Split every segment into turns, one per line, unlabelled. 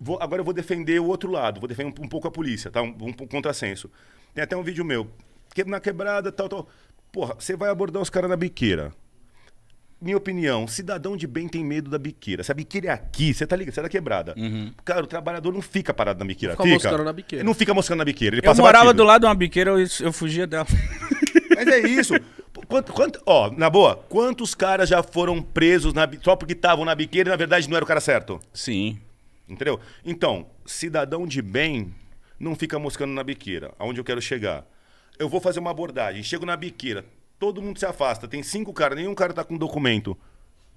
Vou, agora eu vou defender o outro lado, vou defender um, um pouco a polícia, tá? Um, um, um contrassenso. Tem até um vídeo meu. Que, na quebrada, tal, tal. Porra, você vai abordar os caras na biqueira. Minha opinião, cidadão de bem tem medo da biqueira. Se a biqueira é aqui, você tá ligado, você é da quebrada. Uhum. Cara, o trabalhador não fica parado na biqueira. Não fica, fica. moscando na biqueira. Ele não fica moscando na biqueira. Ele eu passa morava batido. do
lado de uma biqueira, eu, eu fugia dela.
Mas é isso. Quanto, quanto, ó, na boa, quantos caras já foram presos na, só porque estavam na biqueira e na verdade não era o cara certo? Sim. Entendeu? Então, cidadão de bem não fica moscando na biqueira. Aonde eu quero chegar? Eu vou fazer uma abordagem, chego na biqueira, todo mundo se afasta, tem cinco caras, nenhum cara tá com documento.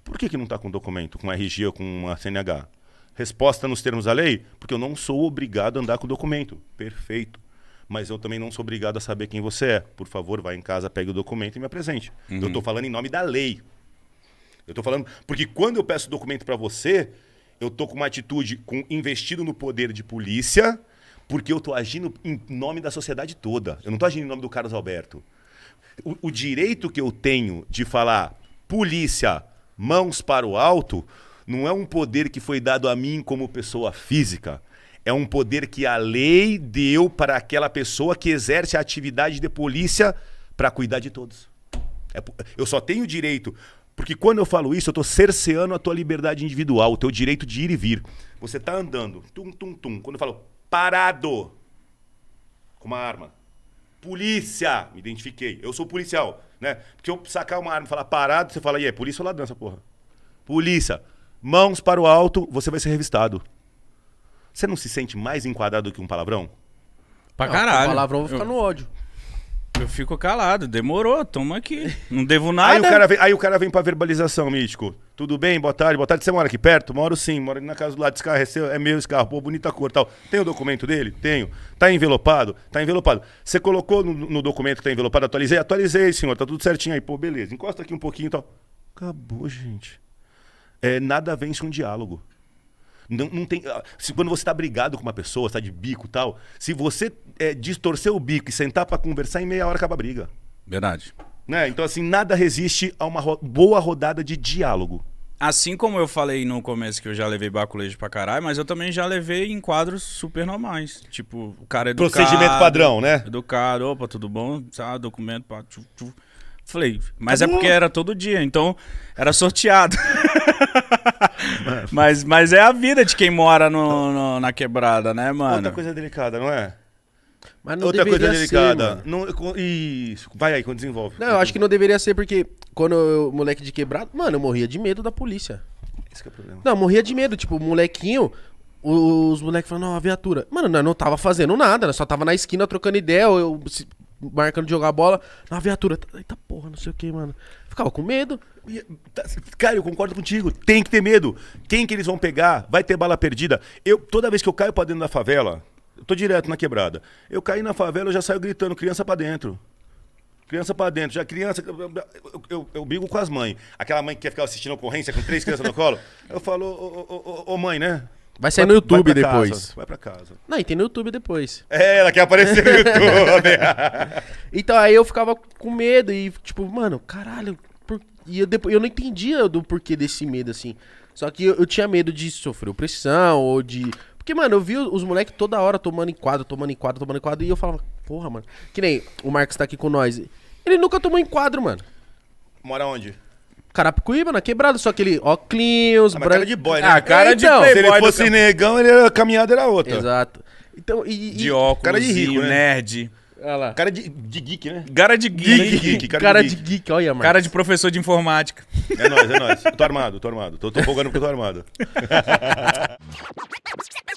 Por que, que não tá com documento, com RG ou com a CNH? Resposta nos termos da lei? Porque eu não sou obrigado a andar com documento. Perfeito. Mas eu também não sou obrigado a saber quem você é. Por favor, vá em casa, pegue o documento e me apresente. Uhum. Eu tô falando em nome da lei. Eu tô falando. Porque quando eu peço documento para você, eu tô com uma atitude com investido no poder de polícia, porque eu tô agindo em nome da sociedade toda. Eu não tô agindo em nome do Carlos Alberto. O, o direito que eu tenho de falar polícia, mãos para o alto, não é um poder que foi dado a mim como pessoa física. É um poder que a lei deu para aquela pessoa que exerce a atividade de polícia para cuidar de todos. É, eu só tenho direito porque quando eu falo isso, eu estou cerceando a tua liberdade individual, o teu direito de ir e vir. Você está andando, tum, tum, tum. Quando eu falo parado, com uma arma, polícia, me identifiquei, eu sou policial, né? Porque eu sacar uma arma e falar parado, você fala, e é polícia ou ladrão essa porra? Polícia, mãos para o alto, você vai ser revistado. Você não se sente mais enquadrado que um palavrão? Pra não, caralho. O palavrão vai ficar eu... no ódio.
Eu fico calado, demorou, toma aqui. Não devo nada. Aí o cara vem,
aí o cara vem pra verbalização, Mítico. Tudo bem, boa tarde, boa tarde. Você mora aqui perto? Moro sim, moro na casa do lado. Esse carro é seu, é meu esse carro. Pô, bonita cor tal. Tem o documento dele? Tenho. Tá envelopado? Tá envelopado. Você colocou no, no documento que tá envelopado, atualizei? Atualizei, senhor, tá tudo certinho aí. Pô, beleza, encosta aqui um pouquinho e tal. Acabou, gente. É, nada vence um diálogo. Não, não tem, ah, se, quando você está brigado com uma pessoa, está de bico e tal, se você é, distorcer o bico e sentar para conversar, em meia hora acaba a briga. Verdade. Né? Então, assim, nada resiste a uma ro boa rodada
de diálogo. Assim como eu falei no começo que eu já levei baculejo pra caralho, mas eu também já levei em quadros super normais. Tipo, o cara é educado... Procedimento padrão, né? Educado, opa, tudo bom? Sabe, tá, documento... Pá, Falei, mas tá é porque era todo dia, então era sorteado. mas, mas é a vida de quem mora no, no, na quebrada, né, mano? Outra coisa
delicada, não é? Mas não Outra coisa delicada. Ser, não, isso,
vai aí, quando desenvolve.
Não, eu acho que não deveria ser, porque quando eu, moleque de quebrado, mano, eu morria de medo da polícia. Esse é o problema. Não, morria de medo, tipo, molequinho, os moleques falando, não, a viatura. Mano, nós não tava fazendo nada, nós só tava na esquina trocando ideia, eu marcando jogar bola na viatura. Eita porra, não sei o que, mano. Ficava com medo.
Tá, cara, eu concordo contigo. Tem que ter medo. Quem que eles vão pegar? Vai ter bala perdida. Eu, toda vez que eu caio pra dentro da favela, eu tô direto na quebrada. Eu caí na favela, eu já saio gritando, criança pra dentro. Criança pra dentro. Já criança. Eu, eu, eu, eu brigo com as mães. Aquela mãe que quer ficar assistindo a ocorrência com três crianças no colo. Eu falo, ô, ô, ô, ô mãe, né? Vai sair vai, no YouTube depois. Casa, vai pra casa. Não, e tem no YouTube depois. É, ela quer aparecer no YouTube.
então aí eu ficava com medo e, tipo, mano, caralho. Por... E eu, depois, eu não entendia do porquê desse medo, assim. Só que eu, eu tinha medo de sofrer opressão ou de porque, mano, eu vi os moleques toda hora tomando enquadro, tomando enquadro, tomando enquadro. E eu falava, porra, mano. Que nem o Marcos tá aqui com nós. Ele nunca tomou enquadro, mano. Mora onde? Carapicuíba, na quebrada, só aquele óculos, branco. Ah, cara de boy, ah, né? Ah, cara é, então, de playboy. Se ele fosse
negão, ele, a
caminhada era outra. Exato. Então, e,
de óculos, cara de rico, né?
nerd.
Olha lá. Cara de,
de geek, né? Cara de geek. Cara de geek, cara, cara de, geek. de geek, olha, mano. Cara de professor de informática. É nóis, é nóis. Tô armado, tô armado. Tô, tô porque eu tô armado.